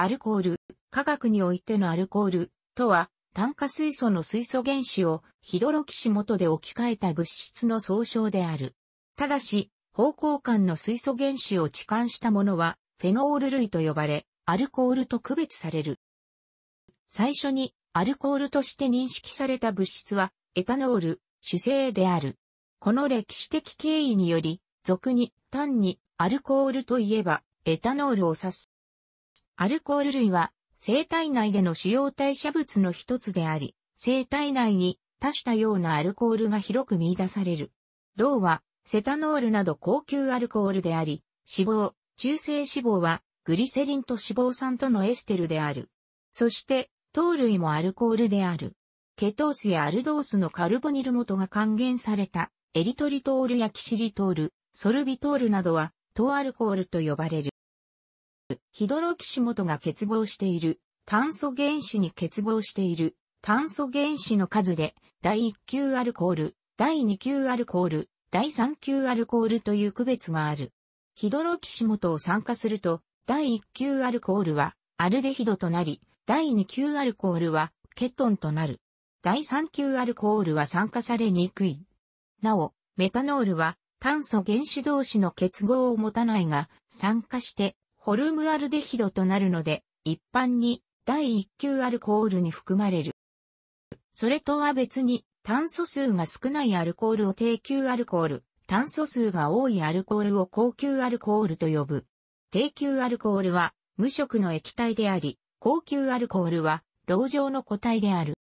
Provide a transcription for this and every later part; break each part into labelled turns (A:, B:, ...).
A: アルコール、科学においてのアルコールとは、炭化水素の水素原子をヒドロキシ元で置き換えた物質の総称である。ただし、方向間の水素原子を置換したものは、フェノール類と呼ばれ、アルコールと区別される。最初に、アルコールとして認識された物質は、エタノール、主性である。この歴史的経緯により、俗に、単に、アルコールといえば、エタノールを指す。アルコール類は、生体内での主要代謝物の一つであり、生体内に多種多様なアルコールが広く見出される。銅は、セタノールなど高級アルコールであり、脂肪、中性脂肪は、グリセリンと脂肪酸とのエステルである。そして、糖類もアルコールである。ケトースやアルドースのカルボニル元が還元された、エリトリトールやキシリトール、ソルビトールなどは、糖アルコールと呼ばれる。ヒドロキシモトが結合している炭素原子に結合している炭素原子の数で第1級アルコール、第2級アルコール、第3級アルコールという区別がある。ヒドロキシモトを酸化すると第1級アルコールはアルデヒドとなり、第2級アルコールはケトンとなる。第3級アルコールは酸化されにくい。なお、メタノールは炭素原子同士の結合を持たないが、酸化してホルムアルデヒドとなるので、一般に第1級アルコールに含まれる。それとは別に、炭素数が少ないアルコールを低級アルコール、炭素数が多いアルコールを高級アルコールと呼ぶ。低級アルコールは無色の液体であり、高級アルコールは牢状の固体である。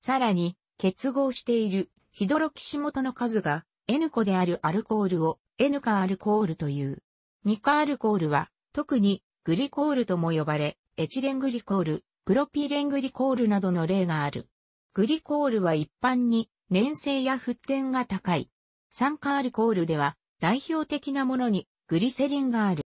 A: さらに、結合しているヒドロキシ元の数が N 個であるアルコールを N 化アルコールという。2化アルコールは特にグリコールとも呼ばれ、エチレングリコール、プロピレングリコールなどの例がある。グリコールは一般に粘性や沸点が高い。酸化アルコールでは代表的なものにグリセリンがある。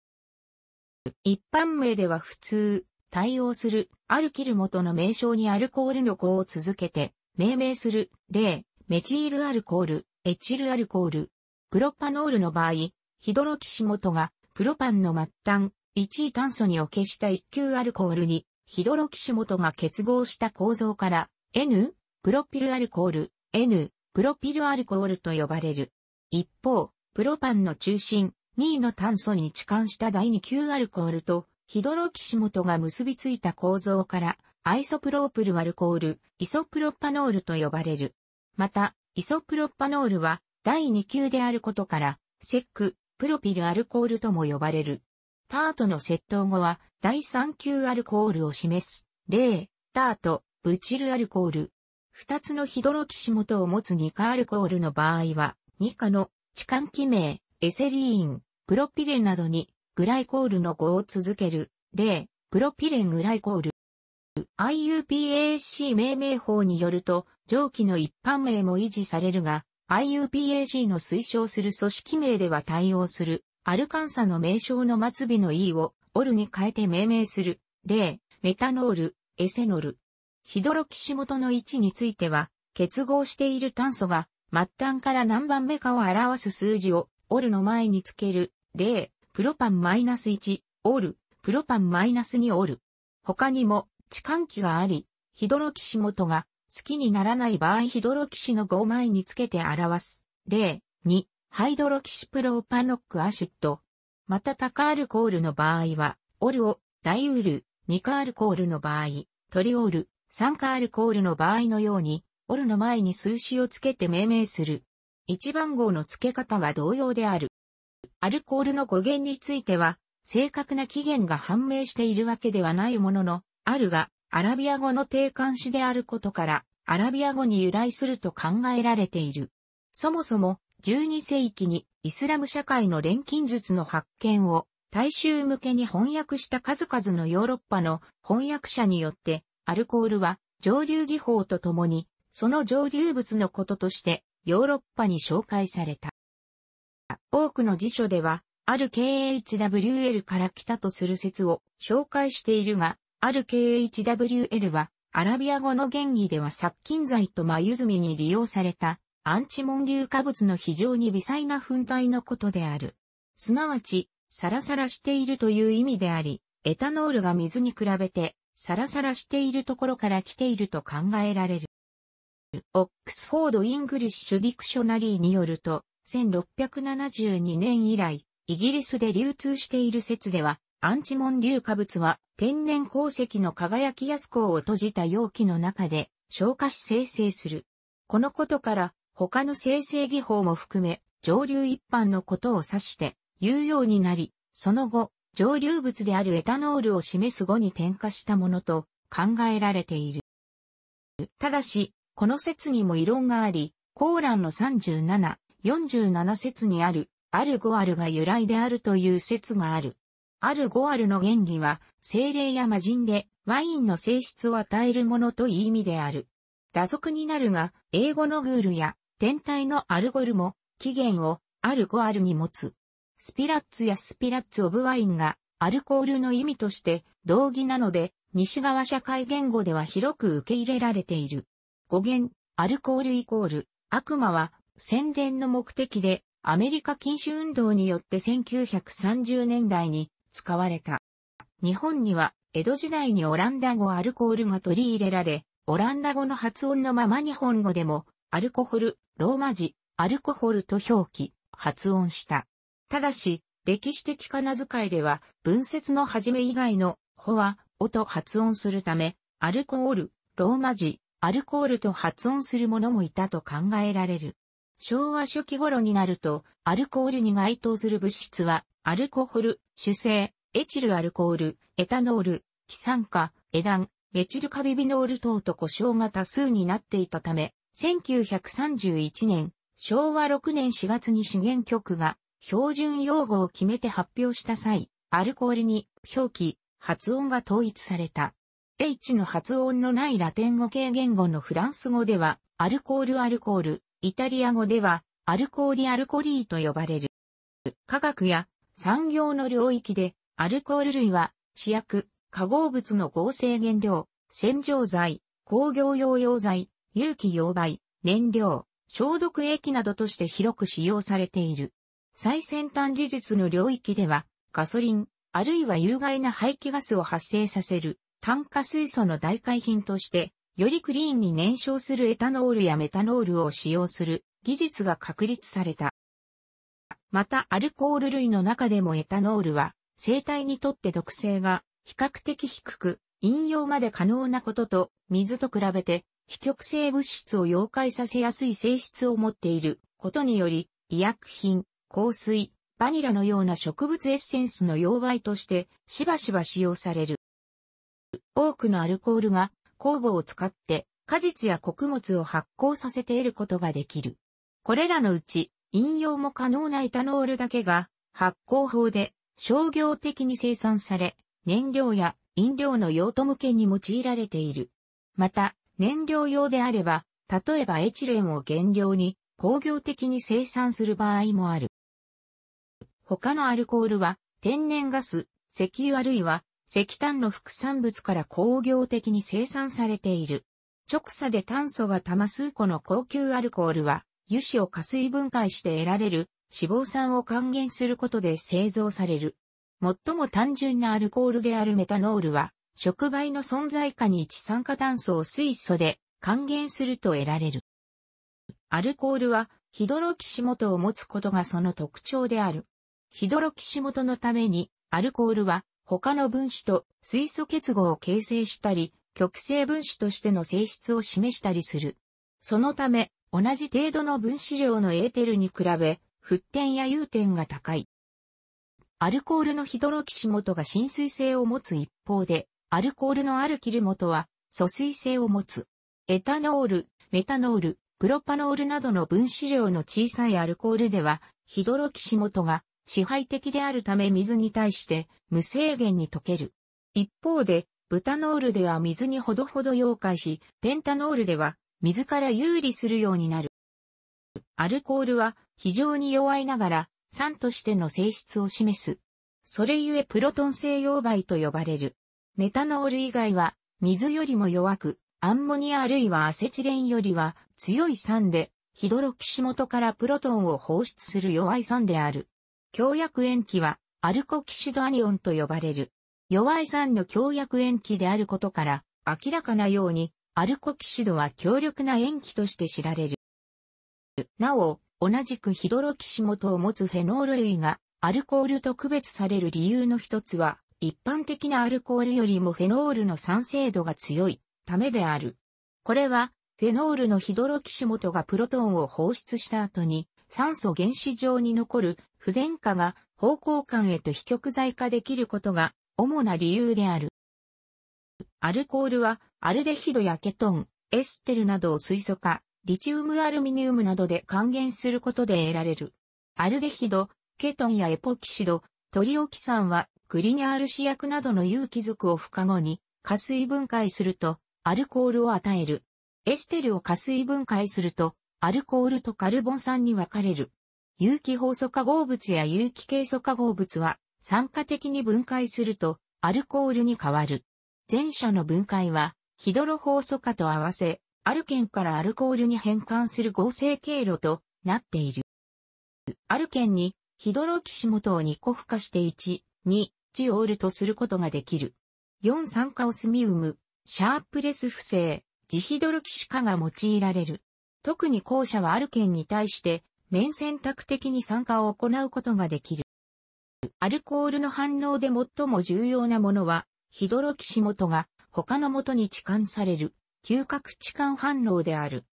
A: 一般名では普通、対応する、アルキル元の名称にアルコールの項を続けて、命名する、例、メチールアルコール、エチルアルコール。プロパノールの場合、ヒドロキシ元が、プロパンの末端、1位炭素におけした1級アルコールに、ヒドロキシモトが結合した構造から、N、プロピルアルコール、N、プロピルアルコールと呼ばれる。一方、プロパンの中心、2位の炭素に置換した第2級アルコールと、ヒドロキシモトが結びついた構造から、アイソプロープルアルコール、イソプロパノールと呼ばれる。また、イソプロパノールは、第2級であることから、セック、プロピルアルコールとも呼ばれる。タートの窃盗後は、第3級アルコールを示す、例、タート、ブチルアルコール。二つのヒドロキシ元を持つ二カアルコールの場合は、二カの、痴漢記名、エセリーン、プロピレンなどに、グライコールの語を続ける、例、プロピレングライコール。IUPAC 命名法によると、上記の一般名も維持されるが、IUPAC の推奨する組織名では対応するアルカンサの名称の末尾の E をオルに変えて命名する。例、メタノール、エセノル。ヒドロキシ元の位置については、結合している炭素が末端から何番目かを表す数字をオルの前につける。例、プロパン -1、オル、プロパン -2 オル。他にも、置換器があり、ヒドロキシ元が好きにならない場合ヒドロキシの5枚につけて表す。例、2、ハイドロキシプローパノックアシッド。またタカアルコールの場合は、オルを、ダイウル、ニカアルコールの場合、トリオール、サンカアルコールの場合のように、オルの前に数詞をつけて命名する。一番号の付け方は同様である。アルコールの語源については、正確な起源が判明しているわけではないものの、あるが、アラビア語の定冠詞であることから、アラビア語に由来すると考えられている。そもそも、12世紀にイスラム社会の錬金術の発見を大衆向けに翻訳した数々のヨーロッパの翻訳者によってアルコールは上流技法とともにその上流物のこととしてヨーロッパに紹介された。多くの辞書ではある KHWL から来たとする説を紹介しているが、ある KHWL はアラビア語の原理では殺菌剤と眉墨に利用されたアンチモン硫化物の非常に微細な粉体のことである。すなわち、サラサラしているという意味であり、エタノールが水に比べて、サラサラしているところから来ていると考えられる。オックスフォード・イングリッシュ・ディクショナリーによると、1672年以来、イギリスで流通している説では、アンチモン硫化物は天然鉱石の輝きやす光を閉じた容器の中で消化し生成する。このことから他の生成技法も含め、上流一般のことを指して、言うようになり、その後、上流物であるエタノールを示す語に転化したものと考えられている。ただし、この説にも異論があり、コーランの37、47説にある、アルゴアルが由来であるという説がある。アルゴアルの原理は、精霊や魔人で、ワインの性質を与えるものといい意味である。打足になるが、英語のグールや天体のアルゴルも、起源をアルゴアルに持つ。スピラッツやスピラッツオブワインがアルコールの意味として同義なので、西側社会言語では広く受け入れられている。語源、アルコールイコール、悪魔は宣伝の目的でアメリカ禁酒運動によって1930年代に使われた。日本には江戸時代にオランダ語アルコールが取り入れられ、オランダ語の発音のまま日本語でもアルコホル、ローマ字、アルコホルと表記、発音した。ただし、歴史的仮名遣いでは、文節の始め以外の、ほは、おと発音するため、アルコール、ローマ字、アルコールと発音する者もいたと考えられる。昭和初期頃になると、アルコールに該当する物質は、アルコホル、主成、エチルアルコール、エタノール、キ酸化、エダン、メチルカビビノール等と故障が多数になっていたため、1931年、昭和6年4月に資源局が標準用語を決めて発表した際、アルコールに表記、発音が統一された。H の発音のないラテン語系言語のフランス語では、アルコールアルコール、イタリア語では、アルコーリアルコリーと呼ばれる。科学や産業の領域で、アルコール類は、試薬、化合物の合成原料、洗浄剤、工業用用剤、有機溶媒、燃料、消毒液などとして広く使用されている。最先端技術の領域では、ガソリン、あるいは有害な排気ガスを発生させる炭化水素の代替品として、よりクリーンに燃焼するエタノールやメタノールを使用する技術が確立された。またアルコール類の中でもエタノールは生体にとって毒性が比較的低く、飲用まで可能なことと水と比べて非極性物質を溶解させやすい性質を持っていることにより、医薬品、香水、バニラのような植物エッセンスの溶媒としてしばしば使用される。多くのアルコールが酵母を使って果実や穀物を発酵させて得ることができる。これらのうち、飲用も可能なエタノールだけが発酵法で商業的に生産され、燃料や飲料の用途向けに用いられている。また、燃料用であれば、例えばエチレンを原料に工業的に生産する場合もある。他のアルコールは天然ガス、石油あるいは石炭の副産物から工業的に生産されている。直差で炭素が多数個の高級アルコールは油脂を加水分解して得られる脂肪酸を還元することで製造される。最も単純なアルコールであるメタノールは触媒の存在下に一酸化炭素を水素で還元すると得られる。アルコールはヒドロキシ元を持つことがその特徴である。ヒドロキシ元のためにアルコールは他の分子と水素結合を形成したり、極性分子としての性質を示したりする。そのため、同じ程度の分子量のエーテルに比べ、沸点や融点が高い。アルコールのヒドロキシ元が浸水性を持つ一方で、アルコールのあるキル元は、疎水性を持つ。エタノール、メタノール、プロパノールなどの分子量の小さいアルコールでは、ヒドロキシ元が支配的であるため水に対して無制限に溶ける。一方で、ブタノールでは水にほどほど溶解し、ペンタノールでは水から有利するようになる。アルコールは非常に弱いながら酸としての性質を示す。それゆえプロトン性溶媒と呼ばれる。メタノール以外は、水よりも弱く、アンモニアあるいはアセチレンよりは強い酸で、ヒドロキシ元からプロトンを放出する弱い酸である。強薬塩基は、アルコキシドアニオンと呼ばれる。弱い酸の強薬塩基であることから、明らかなように、アルコキシドは強力な塩基として知られる。なお、同じくヒドロキシ元を持つフェノール類が、アルコールと区別される理由の一つは、一般的なアルコールよりもフェノールの酸性度が強いためである。これは、フェノールのヒドロキシモトがプロトンを放出した後に、酸素原子上に残る不電荷が方向間へと非極剤化できることが主な理由である。アルコールはアルデヒドやケトン、エステルなどを水素化、リチウムアルミニウムなどで還元することで得られる。アルデヒド、ケトンやエポキシド、鳥沖んはクリニャール試薬などの有機族を不可後に加水分解するとアルコールを与える。エステルを加水分解するとアルコールとカルボン酸に分かれる。有機酵素化合物や有機ケイ素化合物は酸化的に分解するとアルコールに変わる。前者の分解はヒドロ酵素化と合わせ、アルケンからアルコールに変換する合成経路となっている。アルケンにヒドロキシモトを2個付加して1、2、ジオールとすることができる。4酸化オスミウム、シャープレス不正、ジヒドロキシ化が用いられる。特に後者はある県に対して、面選択的に酸化を行うことができる。アルコールの反応で最も重要なものは、ヒドロキシモトが他の元に置換される、嗅覚置換反応である。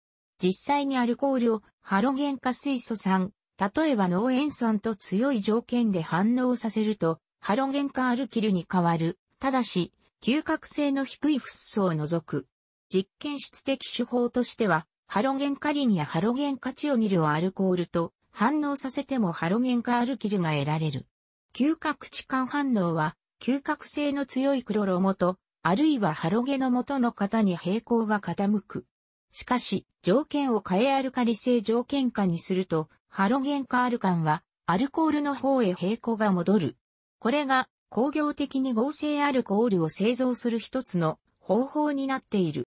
A: 実際にアルコールをハロゲン化水素酸、例えば脳塩酸と強い条件で反応させると、ハロゲン化アルキルに変わる。ただし、嗅覚性の低いフッ素を除く。実験室的手法としては、ハロゲンカリンやハロゲンカチオニルをアルコールと反応させてもハロゲン化アルキルが得られる。嗅覚置換反応は、嗅覚性の強いクロロ元、あるいはハロゲの元の型に平行が傾く。しかし、条件を変えアルカリ性条件下にすると、ハロゲンカール間は、アルコールの方へ平行が戻る。これが、工業的に合成アルコールを製造する一つの方法になっている。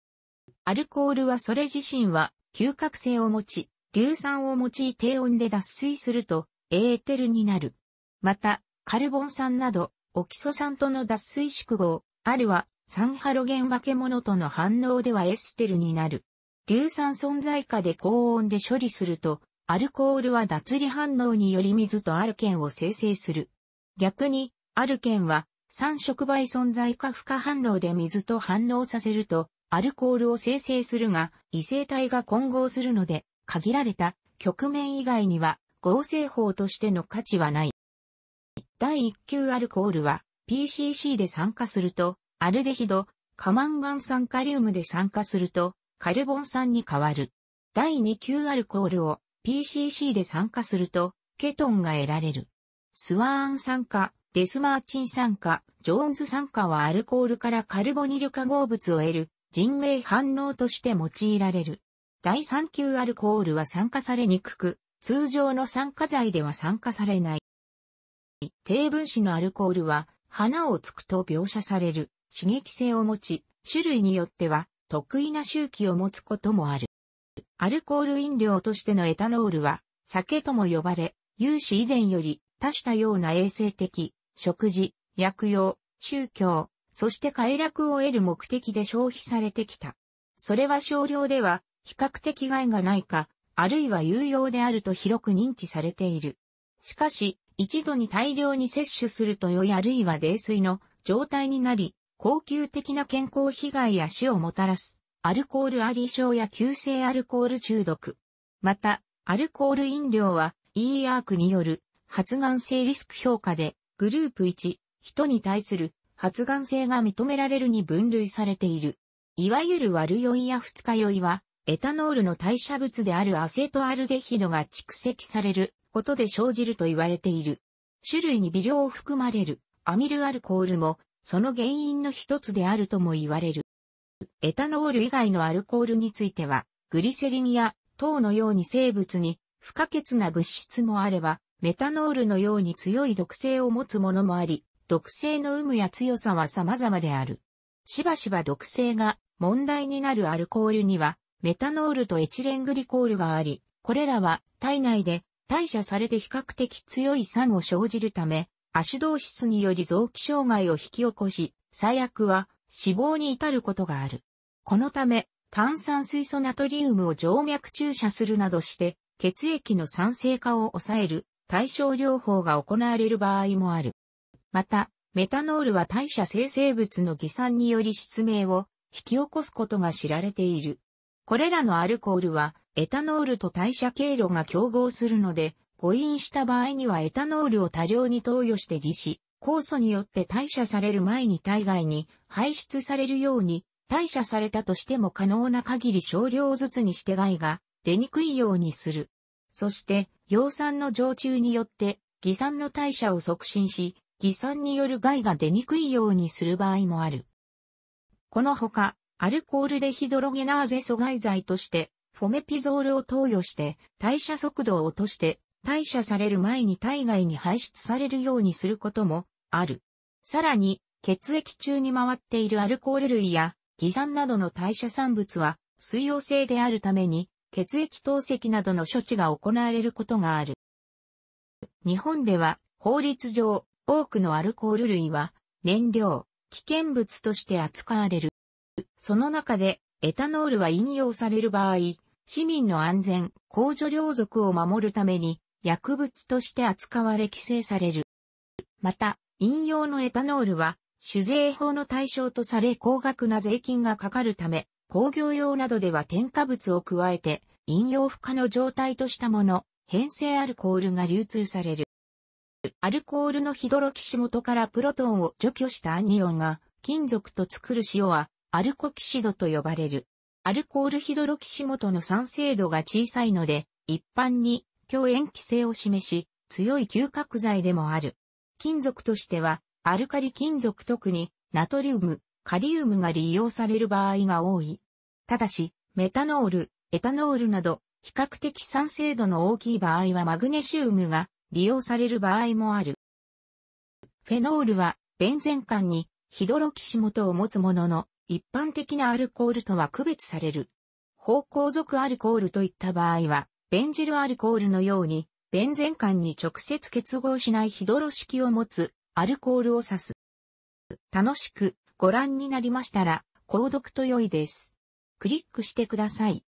A: アルコールはそれ自身は、嗅覚性を持ち、硫酸を用い低温で脱水すると、エーテルになる。また、カルボン酸など、オキソ酸との脱水縮合、あるは、酸ハロゲン化け物との反応ではエステルになる。硫酸存在下で高温で処理すると、アルコールは脱離反応により水とアルケンを生成する。逆に、アルケンは酸触媒存在化負荷反応で水と反応させると、アルコールを生成するが、異性体が混合するので、限られた局面以外には合成法としての価値はない。第1級アルコールは PCC で酸化すると、アルデヒド、カマンガン酸カリウムで酸化すると、カルボン酸に変わる。第2級アルコールを PCC で参加すると、ケトンが得られる。スワーン酸化、デスマーチン酸化、ジョーンズ酸化はアルコールからカルボニル化合物を得る人命反応として用いられる。第3級アルコールは酸化されにくく、通常の酸化剤では酸化されない。低分子のアルコールは花をつくと描写される刺激性を持ち、種類によっては得意な周期を持つこともある。アルコール飲料としてのエタノールは、酒とも呼ばれ、有志以前より多種多様な衛生的、食事、薬用、宗教、そして快楽を得る目的で消費されてきた。それは少量では比較的害がないか、あるいは有用であると広く認知されている。しかし、一度に大量に摂取すると良いあるいは泥水の状態になり、高級的な健康被害や死をもたらすアルコールアリ症や急性アルコール中毒。また、アルコール飲料は e アークによる発がん性リスク評価でグループ1、人に対する発がん性が認められるに分類されている。いわゆる悪酔いや二日酔いは、エタノールの代謝物であるアセトアルデヒドが蓄積されることで生じると言われている。種類に微量を含まれるアミルアルコールもその原因の一つであるとも言われる。エタノール以外のアルコールについては、グリセリンや糖のように生物に不可欠な物質もあれば、メタノールのように強い毒性を持つものもあり、毒性の有無や強さは様々である。しばしば毒性が問題になるアルコールには、メタノールとエチレングリコールがあり、これらは体内で代謝されて比較的強い酸を生じるため、アシドーシスにより臓器障害を引き起こし、最悪は死亡に至ることがある。このため、炭酸水素ナトリウムを静脈注射するなどして、血液の酸性化を抑える対症療法が行われる場合もある。また、メタノールは代謝生成物の偽酸により失明を引き起こすことが知られている。これらのアルコールはエタノールと代謝経路が競合するので、誤飲した場合にはエタノールを多量に投与して利子、酵素によって代謝される前に体外に排出されるように、代謝されたとしても可能な限り少量ずつにして害が出にくいようにする。そして、葉酸の常駐によって、偽酸の代謝を促進し、偽酸による害が出にくいようにする場合もある。このほか、アルコールデヒドロゲナーゼ阻害剤として、フォメピゾールを投与して、代謝速度を落として、代謝される前に体外に排出されるようにすることもある。さらに、血液中に回っているアルコール類や、偽酸などの代謝産物は、水溶性であるために、血液透析などの処置が行われることがある。日本では、法律上、多くのアルコール類は、燃料、危険物として扱われる。その中で、エタノールは引用される場合、市民の安全、公助領族を守るために、薬物として扱われ規制される。また、飲用のエタノールは、酒税法の対象とされ高額な税金がかかるため、工業用などでは添加物を加えて、飲用不可の状態としたもの、変性アルコールが流通される。アルコールのヒドロキシ元からプロトンを除去したアニオンが、金属と作る塩は、アルコキシドと呼ばれる。アルコールヒドロキシ元の酸性度が小さいので、一般に、強塩基性を示し、強い嗅覚剤でもある。金属としては、アルカリ金属特に、ナトリウム、カリウムが利用される場合が多い。ただし、メタノール、エタノールなど、比較的酸性度の大きい場合はマグネシウムが利用される場合もある。フェノールは、ベンゼン間にヒドロキシ元を持つものの、一般的なアルコールとは区別される。方向属アルコールといった場合は、ベンジルアルコールのように、ベンゼンに直接結合しないヒドロ式を持つアルコールを指す。楽しくご覧になりましたら、購読と良いです。クリックしてください。